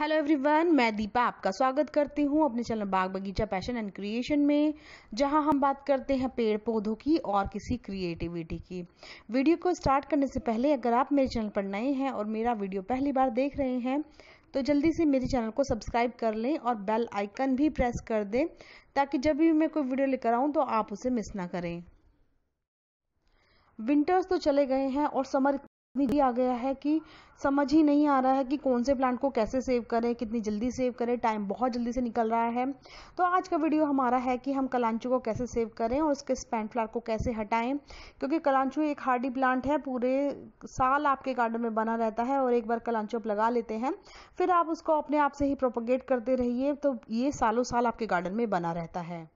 hello everyone मैं दीपा आपका स्वागत करती हूँ अपने चैनल बाग बगीचा पैशन एंड क्रिएशन में जहाँ हम बात करते हैं पेड़ पौधों की और किसी क्रिएटिविटी की वीडियो को स्टार्ट करने से पहले अगर आप मेरे चैनल पर नए हैं और मेरा वीडियो पहली बार देख रहे हैं तो जल्दी से मेरे चैनल को सब्सक्राइब कर लें और बेल आइकन भी प्रेस कर दें ताकि जब भी मैं कोई वीडियो लेकर आऊँ तो आप उसे मिस ना करें विंटर्स तो चले गए हैं और समर भी आ गया है कि समझ ही नहीं आ रहा है कि कौन से प्लांट को कैसे सेव करें कितनी जल्दी सेव करें टाइम बहुत जल्दी से निकल रहा है तो आज का वीडियो हमारा है कि हम कलांचू को कैसे सेव करें और उसके स्पैन फ्लावर को कैसे हटाएं क्योंकि कलांचू एक हार्डी प्लांट है पूरे साल आपके गार्डन में बना रहता है और एक बार कलांचू आप लगा लेते हैं फिर आप उसको अपने आप से ही प्रोपोगेट करते रहिए तो ये सालों साल आपके गार्डन में बना रहता है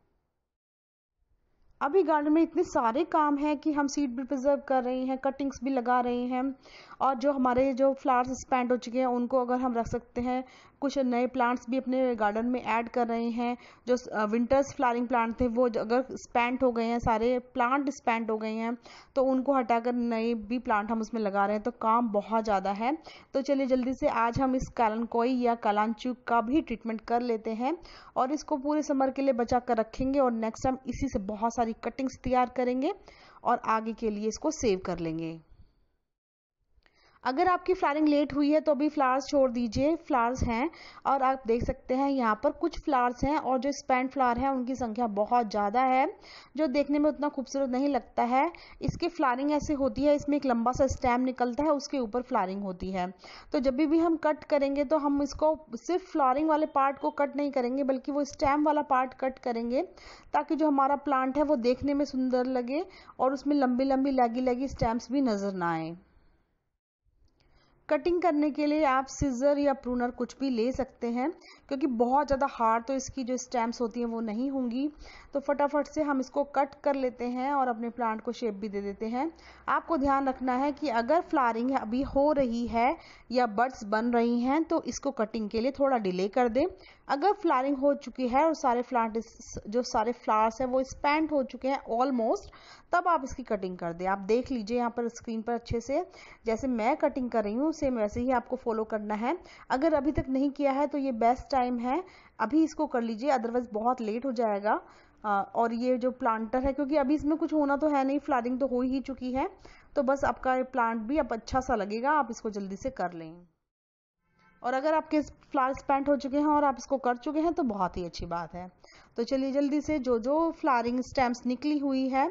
अभी गार्डन में इतने सारे काम हैं कि हम सीड भी प्रिजर्व कर रहे हैं कटिंग्स भी लगा रहे हैं और जो हमारे जो फ्लावर्स स्पेंड हो चुके हैं उनको अगर हम रख सकते हैं कुछ नए प्लांट्स भी अपने गार्डन में ऐड कर रहे हैं जो विंटर्स फ्लावरिंग प्लांट थे वो अगर स्पेंट हो गए हैं सारे प्लांट स्पेंट हो गए हैं तो उनको हटाकर नए भी प्लांट हम उसमें लगा रहे हैं तो काम बहुत ज़्यादा है तो चलिए जल्दी से आज हम इस कालनकोई या कालांचू का भी ट्रीटमेंट कर लेते हैं और इसको पूरे समर के लिए बचा कर रखेंगे और नेक्स्ट टाइम इसी से बहुत सारी कटिंग्स तैयार करेंगे और आगे के लिए इसको सेव कर लेंगे अगर आपकी फ़्लारिंग लेट हुई है तो अभी फ्लावर्स छोड़ दीजिए फ्लावर्स हैं और आप देख सकते हैं यहाँ पर कुछ फ्लावर्स हैं और जो स्पैंड फ्लावर हैं उनकी संख्या बहुत ज़्यादा है जो देखने में उतना खूबसूरत नहीं लगता है इसकी फ्लारिंग ऐसे होती है इसमें एक लंबा सा स्टैम निकलता है उसके ऊपर फ्लारिंग होती है तो जब भी हम कट करेंगे तो हम इसको सिर्फ फ्लारिंग वाले पार्ट को कट नहीं करेंगे बल्कि वो स्टैम वाला पार्ट कट करेंगे ताकि जो हमारा प्लांट है वो देखने में सुंदर लगे और उसमें लंबी लंबी लगी लगी स्टैम्प्स भी नज़र ना आए कटिंग करने के लिए आप सीज़र या प्रूनर कुछ भी ले सकते हैं क्योंकि बहुत ज़्यादा हार्ड तो इसकी जो स्टैम्प्स होती हैं वो नहीं होंगी तो फटाफट से हम इसको कट कर लेते हैं और अपने प्लांट को शेप भी दे देते हैं आपको ध्यान रखना है कि अगर फ्लारिंग अभी हो रही है या बर्ड्स बन रही हैं तो इसको कटिंग के लिए थोड़ा डिले कर दें अगर फ्लारिंग हो चुकी है और सारे प्लांट जो सारे फ्लावर्स हैं वो स्पेंड हो चुके हैं ऑलमोस्ट तब आप इसकी कटिंग कर दें आप देख लीजिए यहाँ पर स्क्रीन पर अच्छे से जैसे मैं कटिंग कर रही हूँ सेम वैसे ही आपको फॉलो करना है अगर अभी तक नहीं किया है तो ये बेस्ट टाइम है अभी इसको कर लीजिए अदरवाइज़ बहुत लेट हो जाएगा और ये जो प्लांटर है क्योंकि अभी इसमें कुछ होना तो है नहीं फ्लारिंग तो हो ही चुकी है तो बस आपका ये प्लांट भी अब अच्छा सा लगेगा आप इसको जल्दी से कर लें और अगर आपके फ्लावर्स पेंट हो चुके हैं और आप इसको कर चुके हैं तो बहुत ही अच्छी बात है तो चलिए जल्दी से जो जो फ्लारिंग स्टेम्स निकली हुई है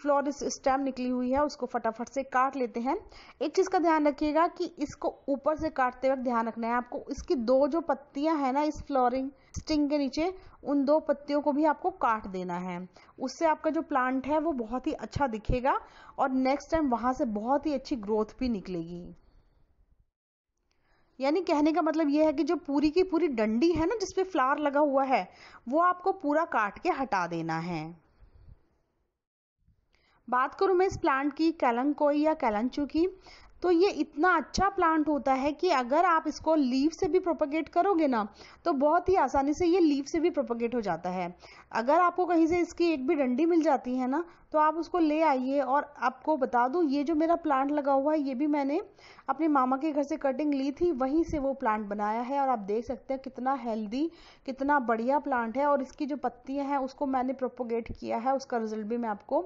फ्लोर स्टेम निकली हुई है उसको फटाफट से काट लेते हैं एक चीज़ का ध्यान रखिएगा कि इसको ऊपर से काटते वक्त ध्यान रखना है आपको इसकी दो जो पत्तियां हैं ना इस फ्लोरिंग स्टिंग के नीचे उन दो पत्तियों को भी आपको काट देना है उससे आपका जो प्लांट है वो बहुत ही अच्छा दिखेगा और नेक्स्ट टाइम वहां से बहुत ही अच्छी ग्रोथ भी निकलेगी यानी कहने का मतलब यह है कि जो पूरी की पूरी डंडी है ना जिसपे फ्लावर लगा हुआ है वो आपको पूरा काट के हटा देना है बात करूँ मैं इस प्लांट की कैलनकोई या कैलनचू की तो ये इतना अच्छा प्लांट होता है कि अगर आप इसको लीव से भी प्रोपोगेट करोगे ना तो बहुत ही आसानी से ये लीव से भी प्रोपोगेट हो जाता है अगर आपको कहीं से इसकी एक भी डंडी मिल जाती है ना तो आप उसको ले आइए और आपको बता दूँ ये जो मेरा प्लांट लगा हुआ है ये भी मैंने अपने मामा के घर से कटिंग ली थी वहीं से वो प्लांट बनाया है और आप देख सकते हैं कितना हेल्दी कितना बढ़िया प्लांट है और इसकी जो पत्तियाँ हैं उसको मैंने प्रोपोगेट किया है उसका रिजल्ट भी मैं आपको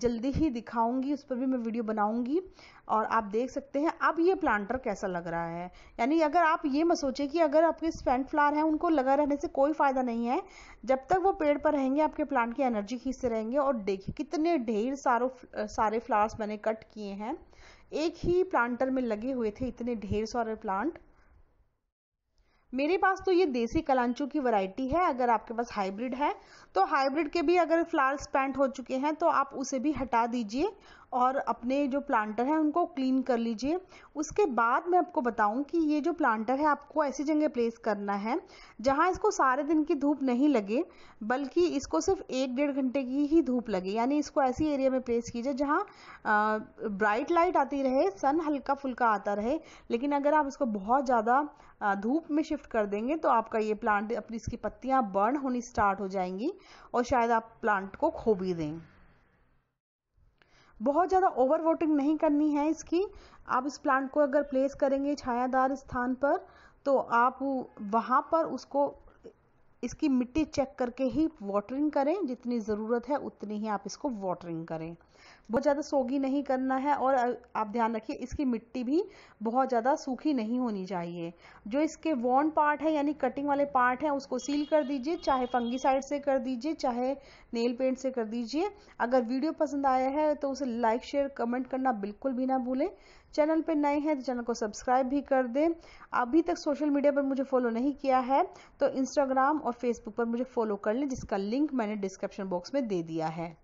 जल्दी ही दिखाऊंगी उस पर भी मैं वीडियो बनाऊंगी और आप देख सकते हैं अब ये प्लांटर कैसा लग रहा है यानी अगर आप ये मत सोचें कि अगर आपके स्पेंट फ्लावर हैं उनको लगा रहने से कोई फ़ायदा नहीं है जब तक वो पेड़ पर रहेंगे आपके प्लांट की एनर्जी खींचते रहेंगे और देखिए कितने ढेर सारो सारे फ्लावर्स मैंने कट किए हैं एक ही प्लांटर में लगे हुए थे इतने ढेर सारे प्लांट मेरे पास तो ये देसी कलांचू की वैरायटी है अगर आपके पास हाइब्रिड है तो हाइब्रिड के भी अगर फ्लावर्स पैंट हो चुके हैं तो आप उसे भी हटा दीजिए और अपने जो प्लांटर है उनको क्लीन कर लीजिए उसके बाद मैं आपको बताऊं कि ये जो प्लांटर है आपको ऐसी जगह प्लेस करना है जहां इसको सारे दिन की धूप नहीं लगे बल्कि इसको सिर्फ एक डेढ़ घंटे की ही धूप लगे यानी इसको ऐसी एरिया में प्लेस कीजिए जहाँ ब्राइट लाइट आती रहे सन हल्का फुल्का आता रहे लेकिन अगर आप इसको बहुत ज़्यादा धूप में शिफ्ट कर देंगे तो आपका ये प्लांट अपनी इसकी पत्तियाँ बर्न होनी स्टार्ट हो जाएंगी और शायद आप प्लांट को खो भी दें बहुत ज़्यादा ओवर वोटिंग नहीं करनी है इसकी आप इस प्लांट को अगर प्लेस करेंगे छायादार स्थान पर तो आप वहाँ पर उसको इसकी मिट्टी चेक करके ही वाटरिंग करें जितनी ज़रूरत है उतनी ही आप इसको वाटरिंग करें बहुत ज़्यादा सोगी नहीं करना है और आप ध्यान रखिए इसकी मिट्टी भी बहुत ज़्यादा सूखी नहीं होनी चाहिए जो इसके वॉन पार्ट है यानी कटिंग वाले पार्ट हैं उसको सील कर दीजिए चाहे फंगी साइड से कर दीजिए चाहे नेल पेंट से कर दीजिए अगर वीडियो पसंद आया है तो उसे लाइक शेयर कमेंट करना बिल्कुल भी ना भूलें चैनल पर नए हैं तो चैनल को सब्सक्राइब भी कर दें अभी तक सोशल मीडिया पर मुझे फॉलो नहीं किया है तो इंस्टाग्राम और फेसबुक पर मुझे फॉलो कर लें जिसका लिंक मैंने डिस्क्रिप्शन बॉक्स में दे दिया है